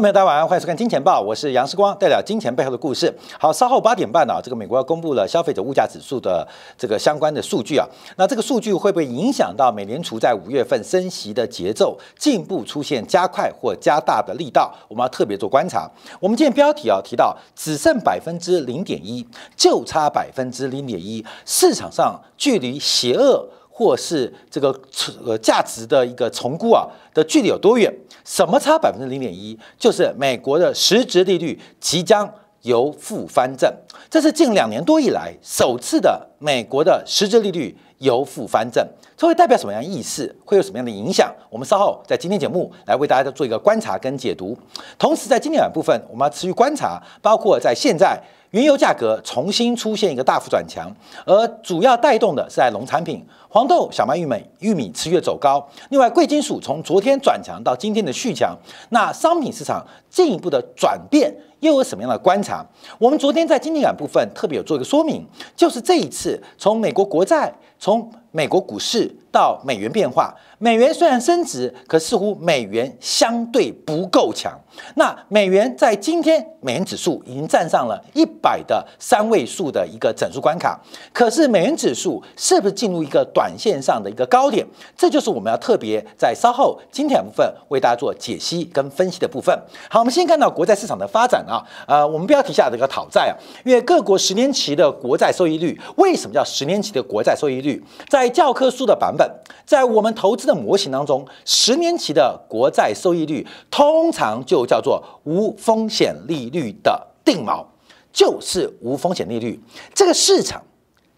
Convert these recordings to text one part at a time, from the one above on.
朋友大家晚上好，欢迎收看《金钱报》，我是杨世光，带表《金钱背后的故事。好，稍后八点半呢，这个美国要公布了消费者物价指数的这个相关的数据啊，那这个数据会不会影响到美联储在五月份升息的节奏，进一步出现加快或加大的力道？我们要特别做观察。我们今天标题啊提到，只剩百分之零点一，就差百分之零点一，市场上距离邪恶。或是这个呃价值的一个重估啊的距离有多远？什么差百分之零点一，就是美国的实质利率即将由负翻正，这是近两年多以来首次的美国的实质利率。由负翻正，这会代表什么样意思？会有什么样的影响？我们稍后在今天节目来为大家做一个观察跟解读。同时，在经天感部分，我们要持续观察，包括在现在原油价格重新出现一个大幅转强，而主要带动的是在农产品，黄豆、小麦、玉米、玉米持续走高。另外，贵金属从昨天转强到今天的续强，那商品市场进一步的转变又有什么样的观察？我们昨天在经济感部分特别有做一个说明，就是这一次从美国国债。从美国股市到美元变化，美元虽然升值，可似乎美元相对不够强。那美元在今天，美元指数已经站上了一百的三位数的一个整数关卡。可是美元指数是不是进入一个短线上的一个高点？这就是我们要特别在稍后今天部分为大家做解析跟分析的部分。好，我们先看到国债市场的发展啊，呃，我们标题下的一个讨债啊，因为各国十年期的国债收益率为什么叫十年期的国债收益率？在教科书的版本，在我们投资的模型当中，十年期的国债收益率通常就。叫做无风险利率的定锚，就是无风险利率。这个市场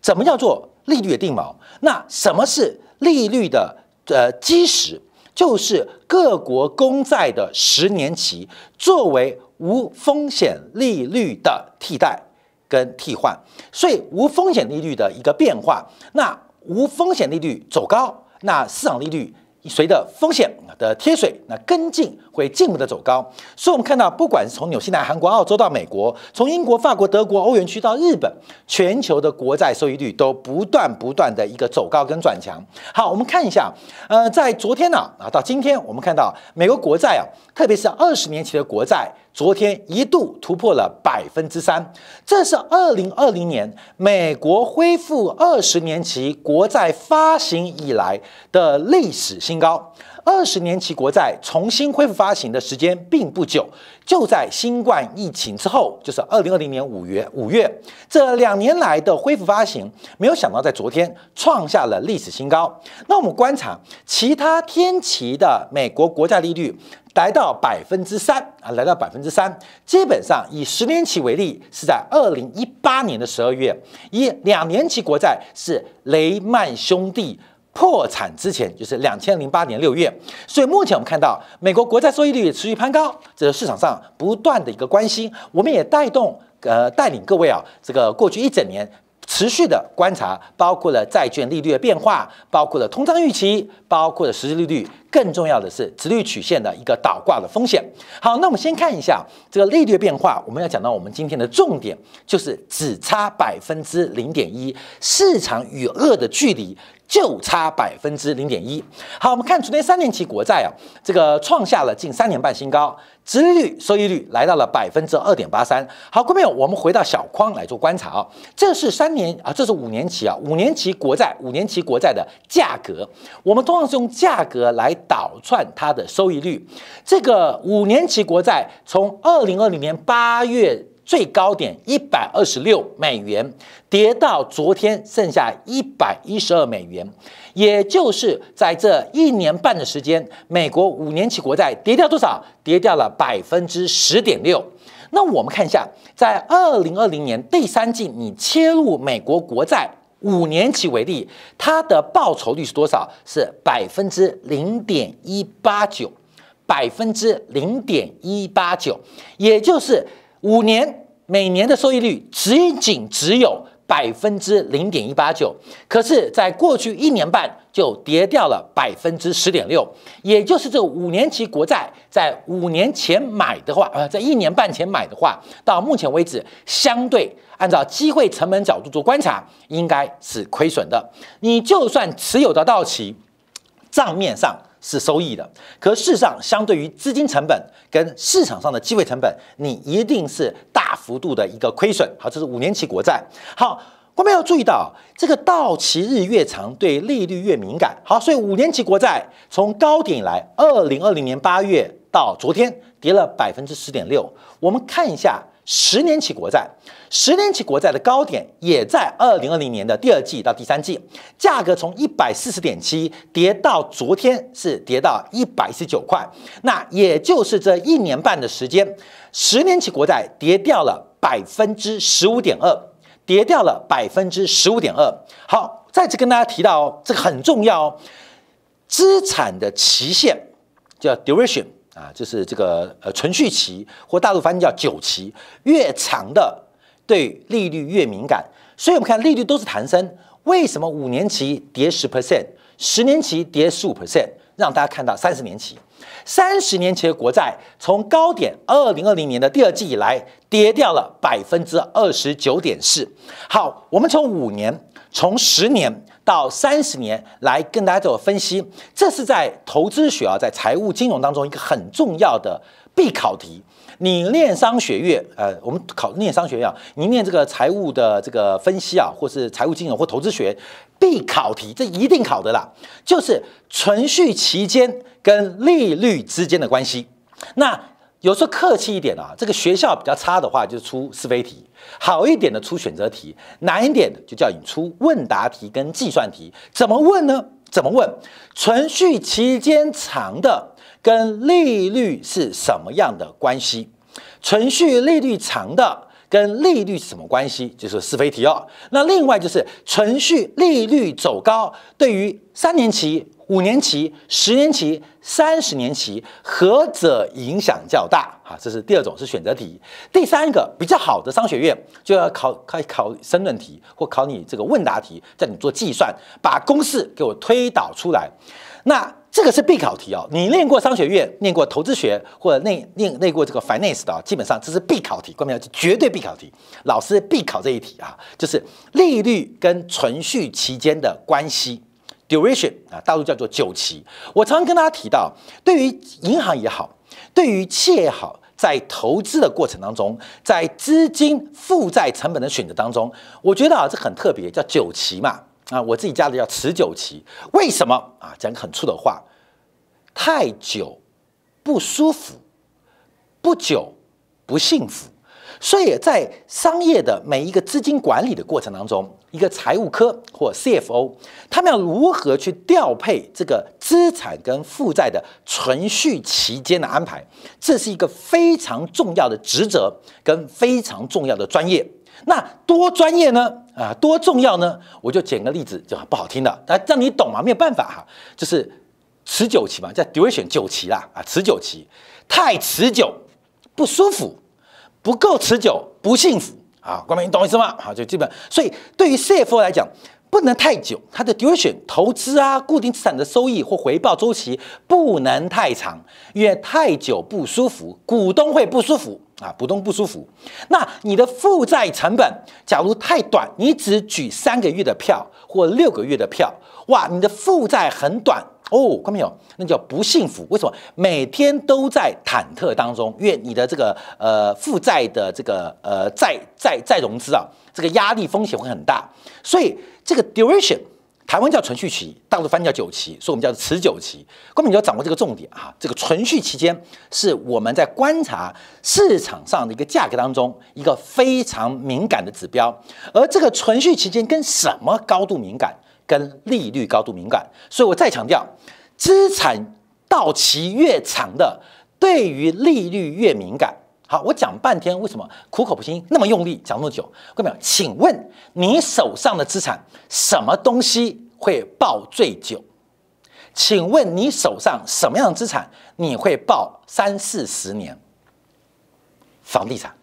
怎么叫做利率的定锚？那什么是利率的呃基石？就是各国公债的十年期作为无风险利率的替代跟替换。所以无风险利率的一个变化，那无风险利率走高，那市场利率。随着风险的贴水，那跟进会进一步的走高。所以，我们看到，不管是从纽西兰、韩国、澳洲到美国，从英国、法国、德国、欧元区到日本，全球的国债收益率都不断不断的一个走高跟转强。好，我们看一下，呃，在昨天呢，啊，到今天我们看到美国国债啊，特别是二十年期的国债。昨天一度突破了百分之三，这是二零二零年美国恢复二十年期国债发行以来的历史新高。二十年期国债重新恢复发行的时间并不久，就在新冠疫情之后，就是二零二零年五月。五月这两年来的恢复发行，没有想到在昨天创下了历史新高。那我们观察其他天期的美国国债利率。来到百分之三啊，来到百分之三，基本上以十年期为例，是在二零一八年的十二月；以两年期国债是雷曼兄弟破产之前，就是两千零八年六月。所以目前我们看到，美国国债收益率持续攀高，这是市场上不断的一个关心。我们也带动呃带领各位啊，这个过去一整年持续的观察，包括了债券利率的变化，包括了通胀预期，包括了实际利率。更重要的是，直率曲线的一个倒挂的风险。好，那我们先看一下这个利率变化。我们要讲到我们今天的重点，就是只差百分之零点一，市场与二的距离就差百分之零点一。好，我们看昨天三年期国债啊，这个创下了近三年半新高，直率收益率来到了百分之二点八三。好，各位朋友，我们回到小框来做观察啊，这是三年啊，这是五年期啊，五年期国债，五年期国债的价格，我们通常是用价格来。倒串它的收益率，这个五年期国债从二零二零年八月最高点一百二十六美元，跌到昨天剩下一百一十二美元，也就是在这一年半的时间，美国五年期国债跌掉多少？跌掉了百分之十点六。那我们看一下，在二零二零年第三季，你切入美国国债。五年期为例，它的报酬率是多少？是百分之零点一八九，百分之零点一八九，也就是五年每年的收益率，仅仅只有。百分之零点一八九，可是，在过去一年半就跌掉了百分之十点六，也就是这五年期国债，在五年前买的话，呃，在一年半前买的话，到目前为止，相对按照机会成本角度做观察，应该是亏损的。你就算持有的到期，账面上。是收益的，可事实上，相对于资金成本跟市场上的机会成本，你一定是大幅度的一个亏损。好，这是五年期国债。好，我们要注意到，这个到期日越长，对利率越敏感。好，所以五年期国债从高点以来，二零二零年八月到昨天跌了百分之十点六。我们看一下。十年期国债，十年期国债的高点也在二零二零年的第二季到第三季，价格从一百四十点七跌到昨天是跌到一百一十九块，那也就是这一年半的时间，十年期国债跌掉了百分之十五点二，跌掉了百分之十五点二。好，再次跟大家提到哦，这个很重要哦，资产的期限叫 duration。啊，就是这个呃存续期或大陆翻译叫久期，越长的对利率越敏感，所以我们看利率都是弹升。为什么五年期跌十 percent，十年期跌十五 percent？让大家看到三十年期，三十年期的国债从高点二零二零年的第二季以来跌掉了百分之二十九点四。好，我们从五年，从十年。到三十年来跟大家做分析，这是在投资学啊，在财务金融当中一个很重要的必考题。你念商学院，呃，我们考念商学院啊，你念这个财务的这个分析啊，或是财务金融或投资学，必考题，这一定考的啦，就是存续期间跟利率之间的关系。那。有时候客气一点啊，这个学校比较差的话，就出是非题；好一点的出选择题，难一点的就叫你出问答题跟计算题。怎么问呢？怎么问？存续期间长的跟利率是什么样的关系？存续利率长的跟利率是什么关系？就是是非题哦。那另外就是存续利率走高，对于三年期。五年期、十年期、三十年期，何者影响较大？哈，这是第二种是选择题。第三个比较好的商学院就要考考考申论题，或考你这个问答题，在你做计算，把公式给我推导出来。那这个是必考题哦，你念过商学院、念过投资学，或者念念念过这个 finance 的啊，基本上这是必考题，关不是绝对必考题，老师必考这一题啊，就是利率跟存续期间的关系。duration 啊，大陆叫做久期。我常常跟大家提到，对于银行也好，对于企业也好，在投资的过程当中，在资金负债成本的选择当中，我觉得啊，这很特别，叫久期嘛。啊，我自己家的叫持久期。为什么啊？讲个很粗的话，太久不舒服，不久不幸福。所以，在商业的每一个资金管理的过程当中，一个财务科或 CFO，他们要如何去调配这个资产跟负债的存续期间的安排，这是一个非常重要的职责跟非常重要的专业。那多专业呢？啊，多重要呢？我就举个例子，就不好听的，来让你懂嘛，没有办法哈，就是持久期嘛，叫 duration 久期啦，啊，持久期太持久不舒服。不够持久，不幸福啊！光明，你懂意思吗？好，就基本。所以对于 CF 来讲，不能太久，它的 duration 投资啊，固定资产的收益或回报周期不能太长，因为太久不舒服，股东会不舒服啊，股东不舒服。那你的负债成本，假如太短，你只举三个月的票或六个月的票，哇，你的负债很短。哦，关朋有？那叫不幸福。为什么？每天都在忐忑当中，因为你的这个呃负债的这个呃债债债融资啊，这个压力风险会很大。所以这个 duration，台湾叫存续期，大陆翻译叫久期，所以我们叫持久期。关朋你要掌握这个重点哈，这个存续期间是我们在观察市场上的一个价格当中一个非常敏感的指标，而这个存续期间跟什么高度敏感？跟利率高度敏感，所以我再强调，资产到期越长的，对于利率越敏感。好，我讲半天，为什么苦口婆心那么用力讲那么久？各位朋友，请问你手上的资产什么东西会爆最久？请问你手上什么样的资产你会爆三四十年？房地产，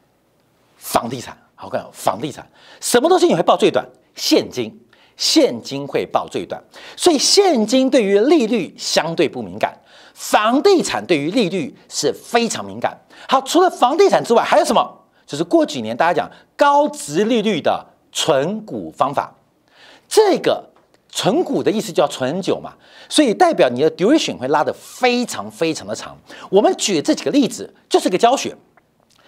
房地产，好，各位，房地产什么东西你会爆最短？现金。现金会报最短，所以现金对于利率相对不敏感，房地产对于利率是非常敏感。好，除了房地产之外，还有什么？就是过几年大家讲高值利率的存股方法，这个存股的意思叫存久嘛，所以代表你的 duration 会拉得非常非常的长。我们举这几个例子就是个教学。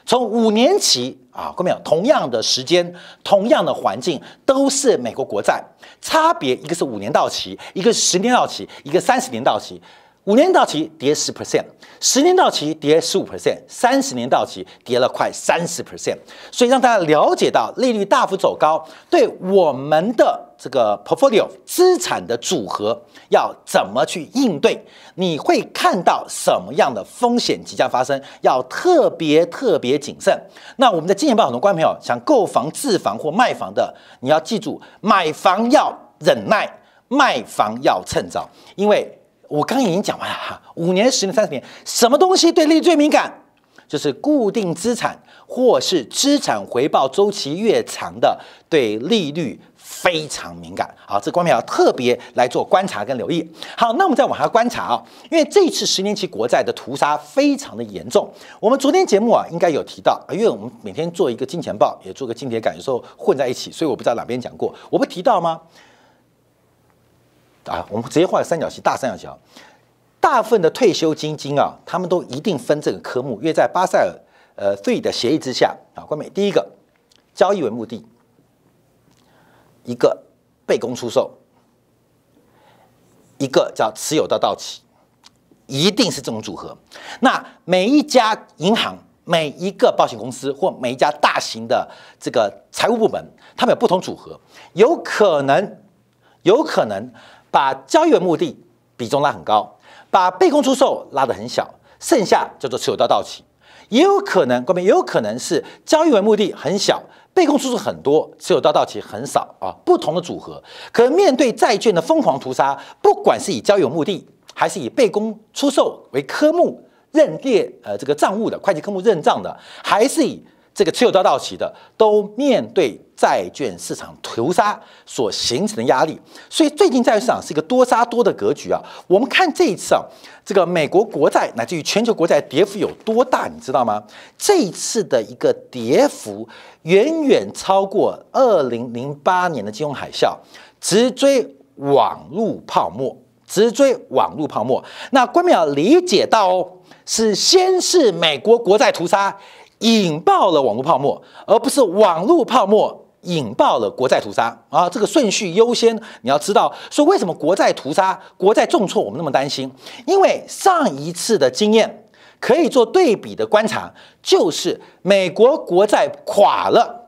从五年起啊，看没有，同样的时间，同样的环境，都是美国国债，差别一个是五年到期，一个是十年到期，一个三十年到期。五年到期跌十 percent，十年到期跌十五 percent，三十年到期跌了快三十 percent。所以让大家了解到利率大幅走高对我们的这个 portfolio 资产的组合要怎么去应对，你会看到什么样的风险即将发生，要特别特别谨慎。那我们的金钱报很多观众朋友想购房置房或卖房的，你要记住，买房要忍耐，卖房要趁早，因为。我刚已经讲完了哈，五年、十年、三十年，什么东西对利率最敏感？就是固定资产或是资产回报周期越长的，对利率非常敏感。好，这关面要特别来做观察跟留意。好，那我们再往下观察啊，因为这次十年期国债的屠杀非常的严重。我们昨天节目啊，应该有提到，因为我们每天做一个金钱报，也做个金铁感受混在一起，所以我不知道哪边讲过，我不提到吗？啊，我们直接画三角形，大三角形，大部分的退休基金啊，他们都一定分这个科目，因为在巴塞尔呃对的协议之下啊，关美第一个交易为目的，一个被公出售，一个叫持有到到期，一定是这种组合。那每一家银行、每一个保险公司或每一家大型的这个财务部门，他们有不同组合，有可能，有可能。把交易的目的比重拉很高，把被供出售拉得很小，剩下叫做持有到到期。也有可能，各位也有可能是交易为目的很小，被供出售很多，持有到到期很少啊。不同的组合，可面对债券的疯狂屠杀，不管是以交易为目的，还是以被供出售为科目认列呃这个账务的会计科目认账的，还是以。这个持有到到期的都面对债券市场屠杀所形成的压力，所以最近债券市场是一个多杀多的格局啊。我们看这一次啊，这个美国国债乃至于全球国债跌幅有多大，你知道吗？这一次的一个跌幅远远超过二零零八年的金融海啸，直追网络泡沫，直追网络泡沫。那关要理解到哦，是先是美国国债屠杀。引爆了网络泡沫，而不是网络泡沫引爆了国债屠杀啊！这个顺序优先，你要知道，说为什么国债屠杀、国债重挫我们那么担心？因为上一次的经验可以做对比的观察，就是美国国债垮了，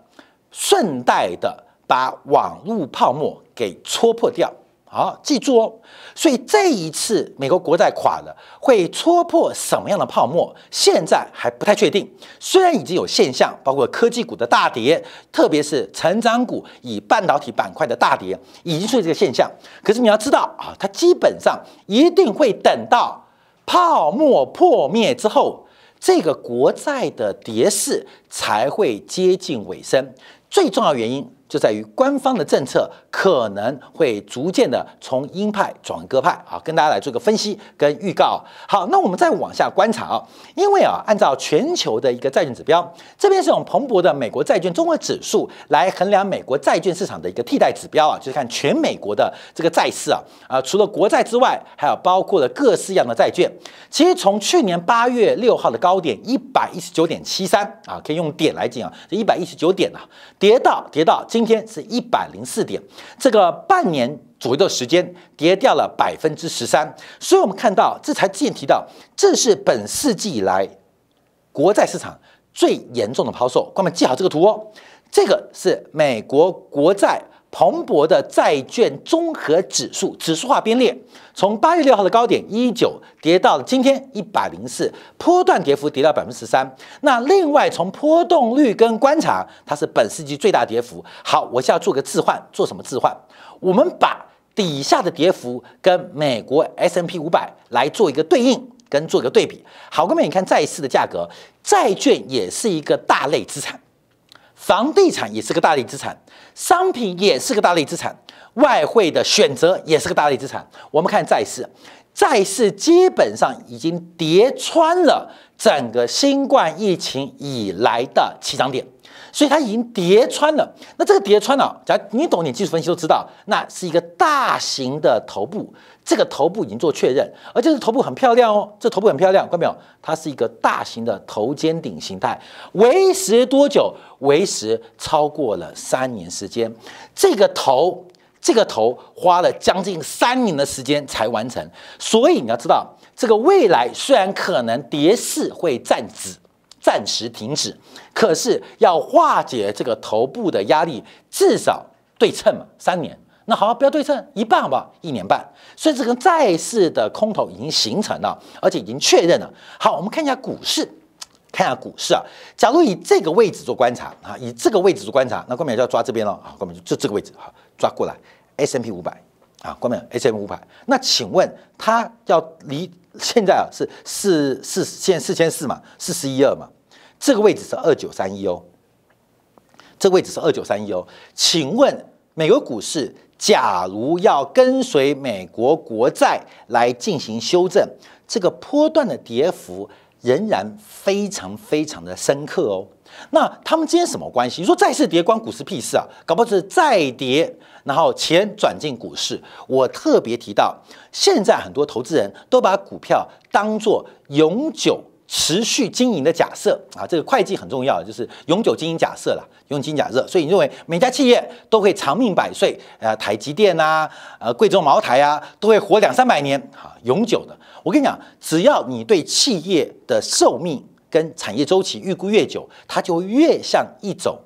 顺带的把网络泡沫给戳破掉。好，记住哦。所以这一次美国国债垮了，会戳破什么样的泡沫？现在还不太确定。虽然已经有现象，包括科技股的大跌，特别是成长股以半导体板块的大跌，已经出现这个现象。可是你要知道啊，它基本上一定会等到泡沫破灭之后，这个国债的跌势才会接近尾声。最重要原因。就在于官方的政策可能会逐渐的从鹰派转鸽派啊，跟大家来做个分析跟预告。好，那我们再往下观察啊，因为啊，按照全球的一个债券指标，这边是我们勃的美国债券综合指数来衡量美国债券市场的一个替代指标啊，就是看全美国的这个债市啊啊，除了国债之外，还有包括了各式样的债券。其实从去年八月六号的高点一百一十九点七三啊，可以用点来记啊，这一百一十九点啊，跌到跌到今。今天是一百零四点，这个半年左右的时间跌掉了百分之十三，所以我们看到，这才之前提到，这是本世纪以来国债市场最严重的抛售。各们记好这个图哦，这个是美国国债。蓬勃的债券综合指数指数化编列，从八月六号的高点一九跌到了今天一百零四，波段跌幅跌到百分之十三。那另外从波动率跟观察，它是本世纪最大跌幅。好，我现在做个置换，做什么置换？我们把底下的跌幅跟美国 S M P 五百来做一个对应，跟做一个对比。好，各位，你看债市的价格，债券也是一个大类资产。房地产也是个大类资产，商品也是个大类资产，外汇的选择也是个大类资产。我们看债市，债市基本上已经叠穿了整个新冠疫情以来的起涨点。所以它已经叠穿了，那这个叠穿了，假如你懂点技术分析都知道，那是一个大型的头部，这个头部已经做确认，而且这头部很漂亮哦，这头部很漂亮，看到没有？它是一个大型的头肩顶形态，维持多久？维持超过了三年时间，这个头，这个头花了将近三年的时间才完成，所以你要知道，这个未来虽然可能跌势会站直。暂时停止，可是要化解这个头部的压力，至少对称嘛，三年。那好，不要对称，一半好不好？一年半。所以这个债市的空头已经形成了，而且已经确认了。好，我们看一下股市，看一下股市啊。假如以这个位置做观察啊，以这个位置做观察，那冠冕就要抓这边了啊，冠冕就这个位置好抓过来。S M P 五百啊，冠冕 S M 五百。那请问他要离？现在啊是四四，现在四千四嘛，四十一二嘛，这个位置是二九三一哦，这个位置是二九三一哦。请问美国股市，假如要跟随美国国债来进行修正，这个波段的跌幅仍然非常非常的深刻哦。那他们之间什么关系？你说再次跌关股市屁事啊？搞不好是再跌。然后钱转进股市，我特别提到，现在很多投资人都把股票当作永久持续经营的假设啊，这个会计很重要，就是永久经营假设了，永经营假设。所以你认为每家企业都会长命百岁？呃，台积电呐，呃，贵州茅台啊，都会活两三百年啊，永久的。我跟你讲，只要你对企业的寿命跟产业周期预估越久，它就越像一种。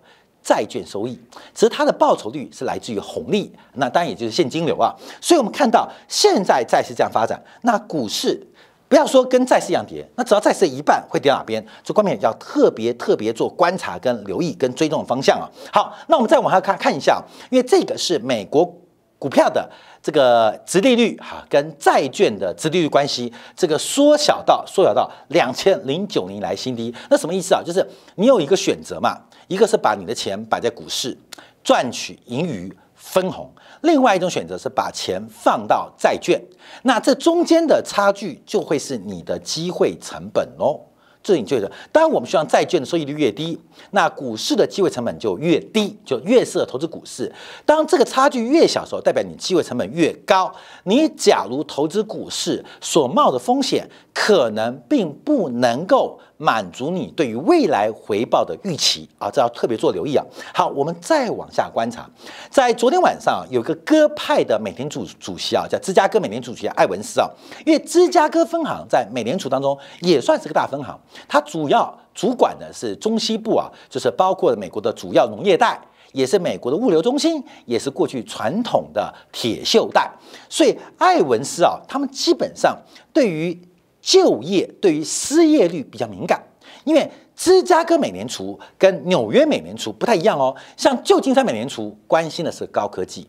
债券收益，只是它的报酬率是来自于红利，那当然也就是现金流啊。所以，我们看到现在债市这样发展，那股市不要说跟债市一样跌，那只要债市一半会跌哪边，这方面要特别特别做观察、跟留意、跟追踪的方向啊。好，那我们再往下看看一下，因为这个是美国股票的这个殖利率哈，跟债券的殖利率关系，这个缩小到缩小到两千零九年来新低，那什么意思啊？就是你有一个选择嘛。一个是把你的钱摆在股市，赚取盈余分红；另外一种选择是把钱放到债券。那这中间的差距就会是你的机会成本哦。这是你觉得，当然我们希望债券的收益率越低，那股市的机会成本就越低，就越适合投资股市。当这个差距越小的时候，代表你机会成本越高。你假如投资股市所冒的风险，可能并不能够。满足你对于未来回报的预期啊，这要特别做留意啊。好，我们再往下观察，在昨天晚上有个鸽派的美联储主席啊，叫芝加哥美联储主席艾文斯啊，因为芝加哥分行在美联储当中也算是个大分行，它主要主管的是中西部啊，就是包括美国的主要农业带，也是美国的物流中心，也是过去传统的铁锈带，所以艾文斯啊，他们基本上对于。就业对于失业率比较敏感，因为芝加哥美联储跟纽约美联储不太一样哦。像旧金山美联储关心的是高科技，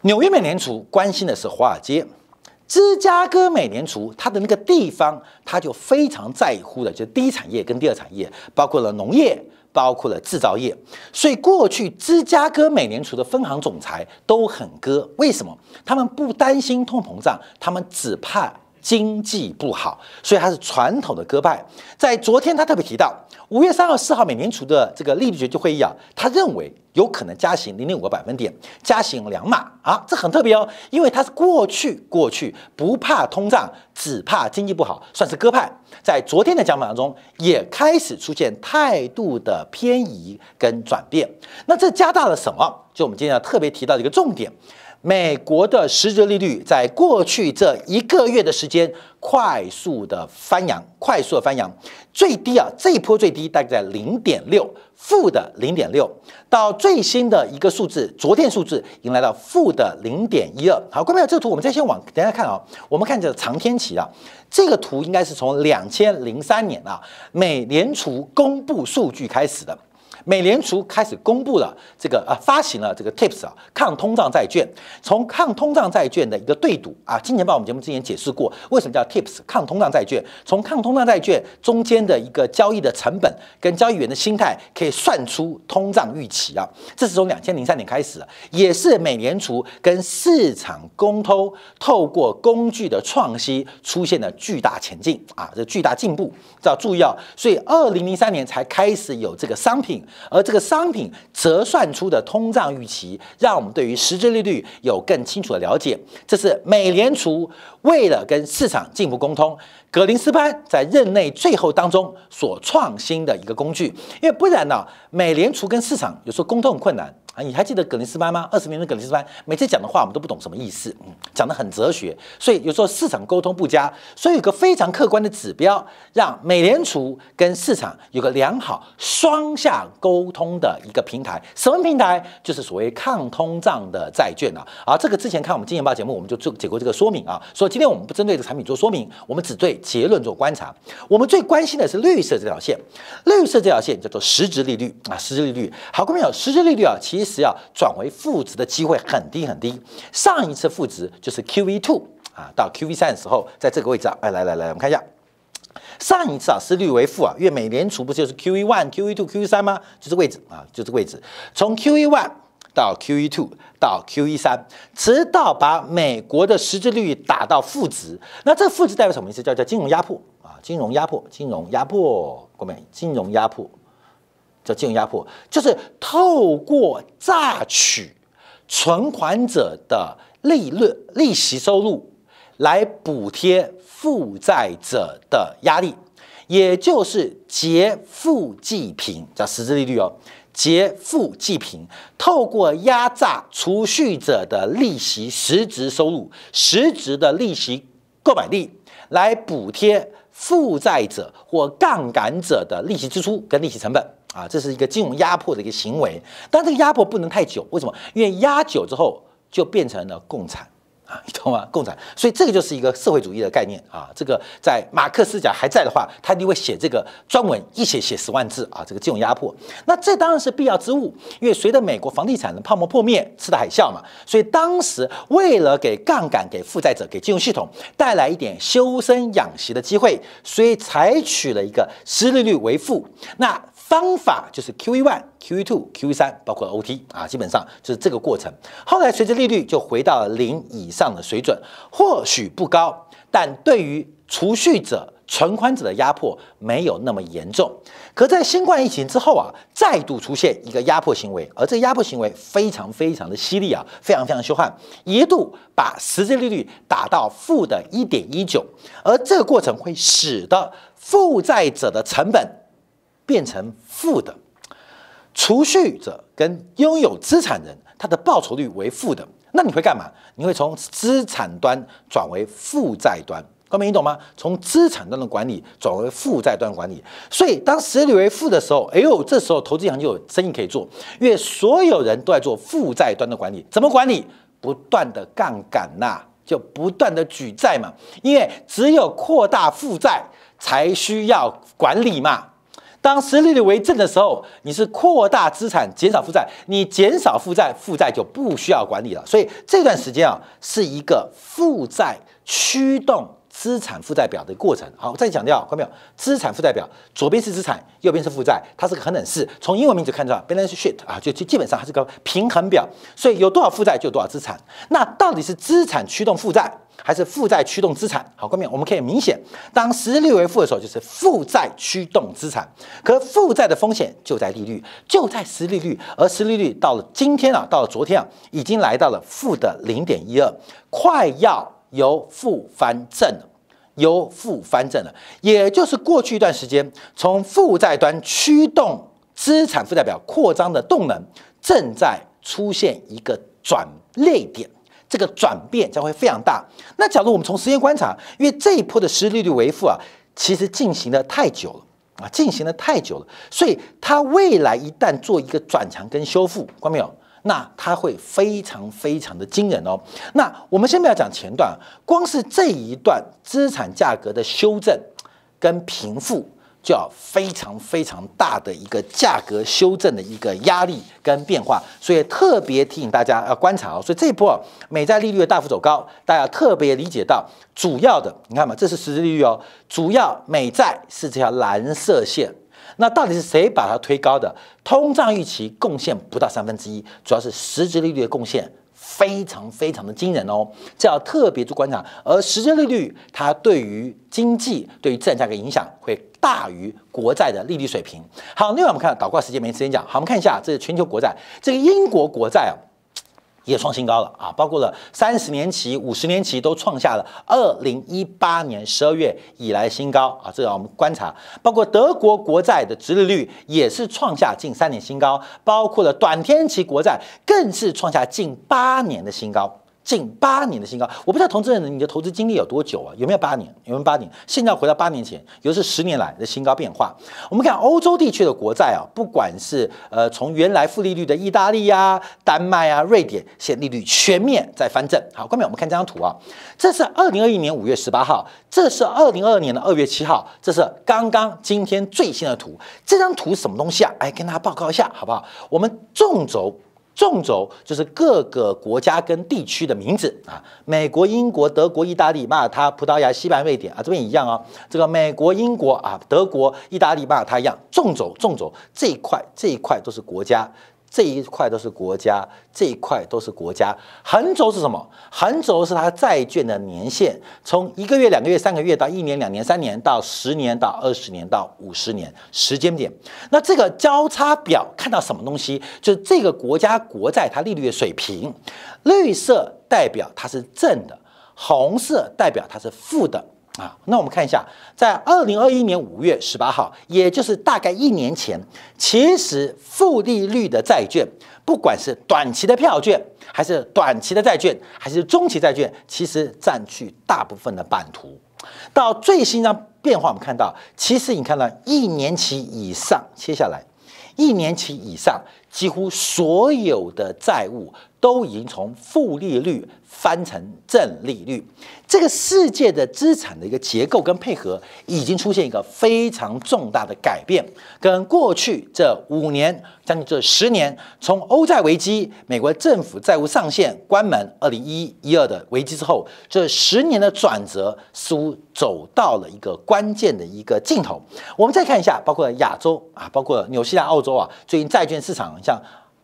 纽约美联储关心的是华尔街，芝加哥美联储它的那个地方，它就非常在乎的，就第一产业跟第二产业，包括了农业，包括了制造业。所以过去芝加哥美联储的分行总裁都很割，为什么？他们不担心通膨胀，他们只怕。经济不好，所以它是传统的鸽派。在昨天，他特别提到五月三号、四号美联储的这个利率决议会议啊，他认为有可能加行零点五个百分点，加行两码啊，这很特别哦，因为他是过去过去不怕通胀，只怕经济不好，算是鸽派。在昨天的讲法当中，也开始出现态度的偏移跟转变。那这加大了什么？就我们今天要特别提到的一个重点。美国的实质利率在过去这一个月的时间快速的翻扬，快速的翻扬，最低啊这一波最低大概在零点六负的零点六，到最新的一个数字，昨天数字已经来到负的零点一二。好，关朋友，这个图，我们再先往等下看啊，我们看这个长天奇啊，这个图应该是从两千零三年啊美联储公布数据开始的。美联储开始公布了这个呃，发行了这个 TIPS 啊，抗通胀债券。从抗通胀债券的一个对赌啊，今年报我们节目之前解释过，为什么叫 TIPS 抗通胀债券？从抗通胀债券中间的一个交易的成本跟交易员的心态，可以算出通胀预期啊。这是从两千零三年开始，也是美联储跟市场公通，透过工具的创新，出现了巨大前进啊，这巨大进步。要注意啊，所以二零零三年才开始有这个商品。而这个商品折算出的通胀预期，让我们对于实质利率有更清楚的了解。这是美联储。为了跟市场进一步沟通，格林斯潘在任内最后当中所创新的一个工具，因为不然呢，美联储跟市场有时候沟通很困难啊。你还记得格林斯潘吗？二十年的格林斯潘，每次讲的话我们都不懂什么意思，嗯，讲得很哲学，所以有时候市场沟通不佳，所以有个非常客观的指标，让美联储跟市场有个良好双向沟通的一个平台。什么平台？就是所谓抗通胀的债券啊。而这个之前看我们金钱报节目，我们就做解过这个说明啊，说。今天我们不针对这个产品做说明，我们只对结论做观察。我们最关心的是绿色这条线，绿色这条线叫做实质利率啊，实质利率。好，各位朋友，实质利率啊，其实啊转为负值的机会很低很低。上一次负值就是 Q v two 啊，到 Q v 三的时候，在这个位置啊，哎，来来来，我们看一下，上一次啊，是率为负啊，因为美联储不就是 Q E one、Q E two、Q E 三吗？就个位置啊，就个位置，从 Q E one 到 Q E two。到 Q E 三，直到把美国的实质利率打到负值，那这负值代表什么意思？叫叫金融压迫啊！金融压迫，金融压迫，国美，金融压迫，叫金融压迫，就是透过榨取存款者的利率利息收入来补贴负债者的压力，也就是劫富济贫，叫实质利率哦。劫富济贫，透过压榨储蓄者的利息实值收入、实值的利息购买力，来补贴负债者或杠杆者的利息支出跟利息成本啊，这是一个金融压迫的一个行为。但这个压迫不能太久，为什么？因为压久之后就变成了共产。啊，你懂吗？共产，所以这个就是一个社会主义的概念啊。这个在马克思讲还在的话，他一定会写这个专文，一写写十万字啊。这个金融压迫，那这当然是必要之物，因为随着美国房地产的泡沫破灭，吃的海啸嘛。所以当时为了给杠杆、给负债者、给金融系统带来一点修身养息的机会，所以采取了一个实利率为负。那方法就是 Q E one、Q E two、Q E 三，包括 O T 啊，基本上就是这个过程。后来随着利率就回到了零以上的水准，或许不高，但对于储蓄者、存款者的压迫没有那么严重。可在新冠疫情之后啊，再度出现一个压迫行为，而这个压迫行为非常非常的犀利啊，非常非常凶悍，一度把实际利率打到负的1.19，而这个过程会使得负债者的成本。变成负的储蓄者跟拥有资产人，他的报酬率为负的，那你会干嘛？你会从资产端转为负债端，各位，你懂吗？从资产端的管理转为负债端管理。所以当实力为负的时候，哎呦，这时候投资银行就有生意可以做，因为所有人都在做负债端的管理，怎么管理？不断的杠杆呐，就不断的举债嘛，因为只有扩大负债才需要管理嘛。当实利率为正的时候，你是扩大资产、减少负债。你减少负债，负债就不需要管理了。所以这段时间啊，是一个负债驱动。资产负债表的过程，好，再强调，看到没有？资产负债表左边是资产，右边是负债，它是个恒等式。从英文名字看出来，balance sheet 啊，就就基本上还是个平衡表。所以有多少负债就有多少资产。那到底是资产驱动负债，还是负债驱动资产？好，后面我们可以明显，当实际利率负的时候，就是负债驱动资产。可负债的风险就在利率，就在实利率。而实利率到了今天啊，到了昨天啊，已经来到了负的零点一二，快要由负翻正了。由负翻正了，也就是过去一段时间从负债端驱动资产负债表扩张的动能正在出现一个转类点，这个转变将会非常大。那假如我们从时间观察，因为这一波的实际利率为负啊，其实进行的太久了啊，进行的太久了，所以它未来一旦做一个转强跟修复，看到没有？那它会非常非常的惊人哦。那我们先不要讲前段，光是这一段资产价格的修正跟平复，就要非常非常大的一个价格修正的一个压力跟变化。所以特别提醒大家要观察哦。所以这一波美债利率的大幅走高，大家特别理解到，主要的你看嘛，这是实际利率哦，主要美债是这条蓝色线。那到底是谁把它推高的？通胀预期贡献不到三分之一，主要是实质利率的贡献非常非常的惊人哦，这要特别做观察。而实质利率它对于经济、对于自然价格影响会大于国债的利率水平。好，另外我们看倒挂时间没时间讲，好，我们看一下这是全球国债，这个英国国债啊。也创新高了啊，包括了三十年期、五十年期都创下了二零一八年十二月以来新高啊，这个我们观察，包括德国国债的殖利率也是创下近三年新高，包括了短天期国债更是创下近八年的新高。近八年的新高，我不知道，同志们，你的投资经历有多久啊？有没有八年？有没有八年？现在回到八年前，又是十年来的新高变化。我们看欧洲地区的国债啊，不管是呃，从原来负利率的意大利呀、丹麦啊、瑞典，现利率全面在翻正。好，下面我们看这张图啊，这是二零二一年五月十八号，这是二零二二年的二月七号，这是刚刚今天最新的图。这张图是什么东西啊？哎，跟大家报告一下，好不好？我们纵轴。纵轴就是各个国家跟地区的名字啊，美国、英国、德国、意大利、马耳他、葡萄牙、西班牙、瑞典啊，这边一样哦。这个美国、英国啊，德国、意大利、马耳他一样，纵轴纵轴这一块这一块都是国家。这一块都是国家，这一块都是国家。横轴是什么？横轴是它债券的年限，从一个月、两个月、三个月到一年、两年、三年，到十年、到二十年、到五十年时间点。那这个交叉表看到什么东西？就是这个国家国债它利率的水平。绿色代表它是正的，红色代表它是负的。啊，那我们看一下，在二零二一年五月十八号，也就是大概一年前，其实负利率的债券，不管是短期的票券，还是短期的债券，还是中期债券，其实占据大部分的版图。到最新一张变化，我们看到，其实你看到一年期以上切下来，一年期以上几乎所有的债务。都已经从负利率翻成正利率，这个世界的资产的一个结构跟配合已经出现一个非常重大的改变。跟过去这五年，将近这十年，从欧债危机、美国政府债务上限关门、二零一一二的危机之后，这十年的转折似乎走到了一个关键的一个尽头。我们再看一下，包括亚洲啊，包括纽西兰、澳洲啊，最近债券市场像。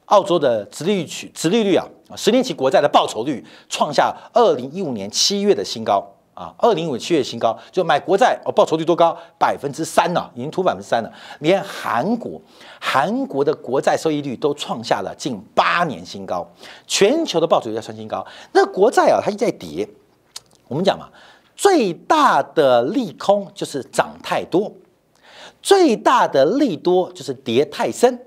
澳洲的殖利率、殖利率啊，十年期国债的报酬率创下二零一五年七月的新高啊，二零一五年七月新高，就买国债哦，报酬率多高？百分之三呢，已经突百分之三了。连韩国，韩国的国债收益率都创下了近八年新高，全球的报酬率创新高。那国债啊，它一直在跌，我们讲嘛，最大的利空就是涨太多，最大的利多就是跌太深。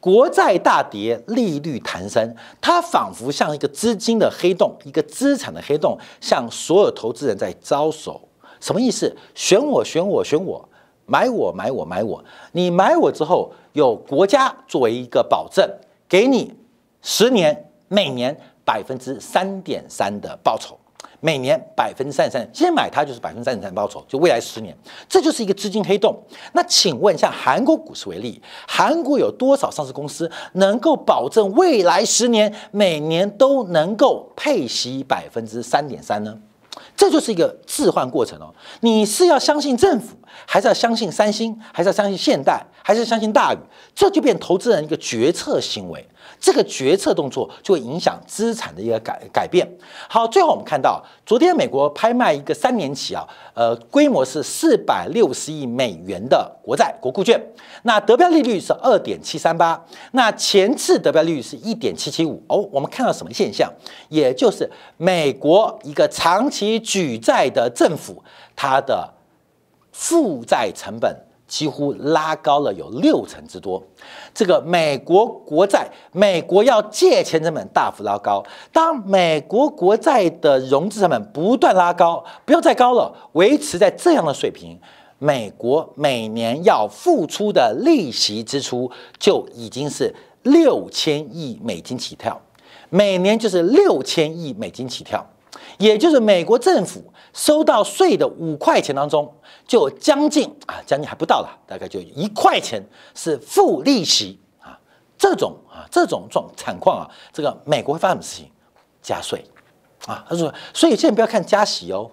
国债大跌，利率弹升，它仿佛像一个资金的黑洞，一个资产的黑洞，向所有投资人在招手。什么意思？选我，选我，选我，买我，买我，买我。你买我之后，有国家作为一个保证，给你十年每年百分之三点三的报酬。每年百分之三点三，现在买它就是百分之三点三报酬，就未来十年，这就是一个资金黑洞。那请问，像韩国股市为例，韩国有多少上市公司能够保证未来十年每年都能够配息百分之三点三呢？这就是一个置换过程哦，你是要相信政府。还是要相信三星，还是要相信现代，还是相信大宇？这就变投资人一个决策行为，这个决策动作就会影响资产的一个改改变。好，最后我们看到，昨天美国拍卖一个三年期啊，呃，规模是四百六十亿美元的国债国库券，那得标利率是二点七三八，那前次得标率是一点七七五哦。我们看到什么现象？也就是美国一个长期举债的政府，它的。负债成本几乎拉高了有六成之多，这个美国国债，美国要借钱成本大幅拉高。当美国国债的融资成本不断拉高，不要再高了，维持在这样的水平，美国每年要付出的利息支出就已经是六千亿美金起跳，每年就是六千亿美金起跳。也就是美国政府收到税的五块钱当中，就将近啊，将近还不到啦，大概就一块钱是付利息啊。这种啊，这种状惨况啊，这个美国会发生什么事情？加税啊，他说。所以现在不要看加息哦，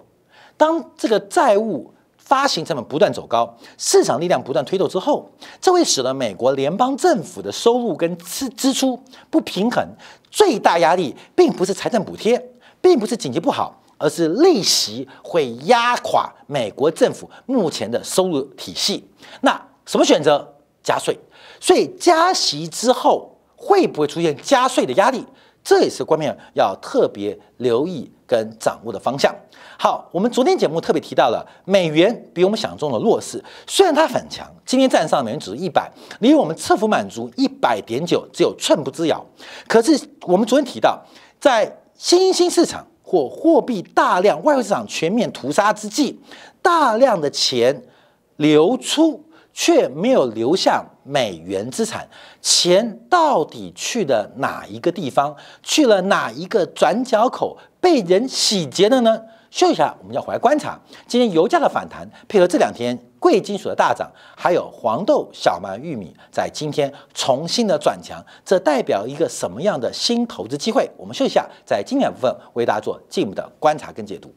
当这个债务发行成本不断走高，市场力量不断推动之后，这会使得美国联邦政府的收入跟支支出不平衡。最大压力并不是财政补贴。并不是经济不好，而是利息会压垮美国政府目前的收入体系。那什么选择加税？所以加息之后会不会出现加税的压力？这也是关面要特别留意跟掌握的方向。好，我们昨天节目特别提到了美元比我们想中的弱势，虽然它很强，今天站上美元指数一百，离我们测幅满足一百点九只有寸步之遥。可是我们昨天提到在。新兴市场或货币大量外汇市场全面屠杀之际，大量的钱流出，却没有流向美元资产。钱到底去了哪一个地方？去了哪一个转角口被人洗劫了呢？休息一下我们要回来观察今天油价的反弹，配合这两天。贵金属的大涨，还有黄豆、小麦、玉米在今天重新的转强，这代表一个什么样的新投资机会？我们休息一下在经典部分为大家做进一步的观察跟解读。